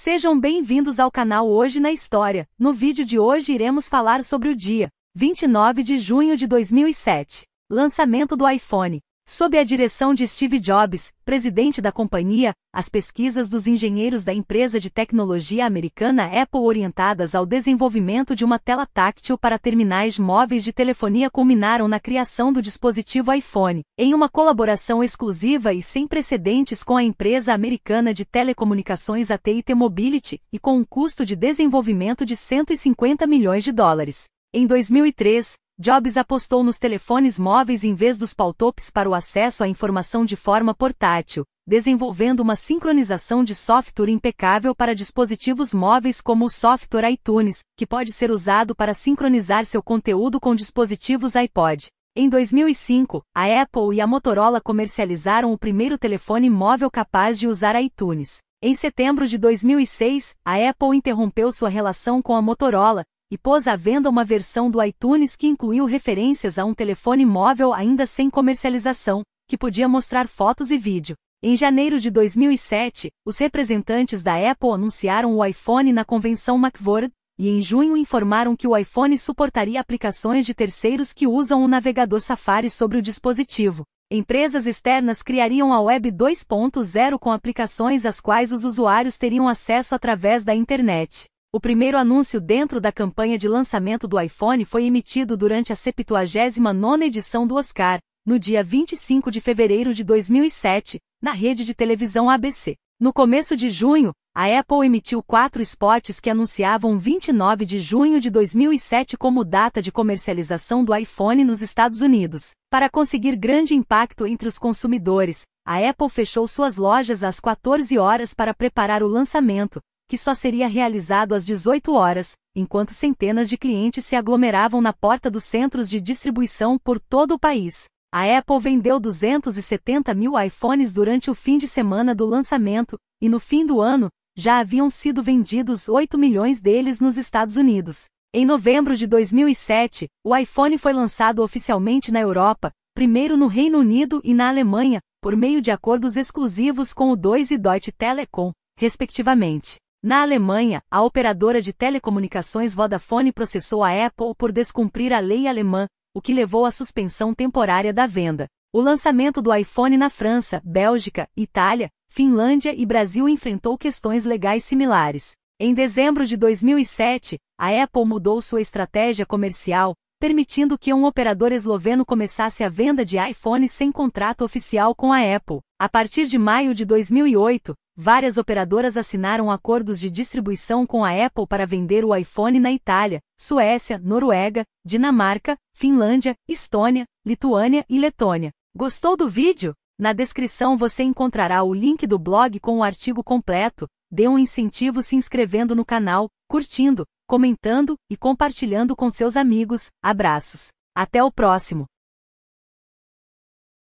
Sejam bem-vindos ao canal Hoje na História. No vídeo de hoje iremos falar sobre o dia 29 de junho de 2007, lançamento do iPhone. Sob a direção de Steve Jobs, presidente da companhia, as pesquisas dos engenheiros da empresa de tecnologia americana Apple orientadas ao desenvolvimento de uma tela táctil para terminais móveis de telefonia culminaram na criação do dispositivo iPhone, em uma colaboração exclusiva e sem precedentes com a empresa americana de telecomunicações AT&T Mobility e com um custo de desenvolvimento de 150 milhões de dólares. Em 2003, Jobs apostou nos telefones móveis em vez dos paltops para o acesso à informação de forma portátil, desenvolvendo uma sincronização de software impecável para dispositivos móveis como o software iTunes, que pode ser usado para sincronizar seu conteúdo com dispositivos iPod. Em 2005, a Apple e a Motorola comercializaram o primeiro telefone móvel capaz de usar iTunes. Em setembro de 2006, a Apple interrompeu sua relação com a Motorola, e pôs à venda uma versão do iTunes que incluiu referências a um telefone móvel ainda sem comercialização, que podia mostrar fotos e vídeo. Em janeiro de 2007, os representantes da Apple anunciaram o iPhone na convenção Macworld, e em junho informaram que o iPhone suportaria aplicações de terceiros que usam o navegador Safari sobre o dispositivo. Empresas externas criariam a Web 2.0 com aplicações às quais os usuários teriam acesso através da internet. O primeiro anúncio dentro da campanha de lançamento do iPhone foi emitido durante a 79ª edição do Oscar, no dia 25 de fevereiro de 2007, na rede de televisão ABC. No começo de junho, a Apple emitiu quatro spots que anunciavam 29 de junho de 2007 como data de comercialização do iPhone nos Estados Unidos. Para conseguir grande impacto entre os consumidores, a Apple fechou suas lojas às 14 horas para preparar o lançamento, que só seria realizado às 18 horas, enquanto centenas de clientes se aglomeravam na porta dos centros de distribuição por todo o país. A Apple vendeu 270 mil iPhones durante o fim de semana do lançamento, e no fim do ano, já haviam sido vendidos 8 milhões deles nos Estados Unidos. Em novembro de 2007, o iPhone foi lançado oficialmente na Europa, primeiro no Reino Unido e na Alemanha, por meio de acordos exclusivos com o 2 e Deutsche Telekom, respectivamente. Na Alemanha, a operadora de telecomunicações Vodafone processou a Apple por descumprir a lei alemã, o que levou à suspensão temporária da venda. O lançamento do iPhone na França, Bélgica, Itália, Finlândia e Brasil enfrentou questões legais similares. Em dezembro de 2007, a Apple mudou sua estratégia comercial, permitindo que um operador esloveno começasse a venda de iPhones sem contrato oficial com a Apple. A partir de maio de 2008, várias operadoras assinaram acordos de distribuição com a Apple para vender o iPhone na Itália, Suécia, Noruega, Dinamarca, Finlândia, Estônia, Lituânia e Letônia. Gostou do vídeo? Na descrição você encontrará o link do blog com o artigo completo. Dê um incentivo se inscrevendo no canal, curtindo, comentando e compartilhando com seus amigos. Abraços. Até o próximo!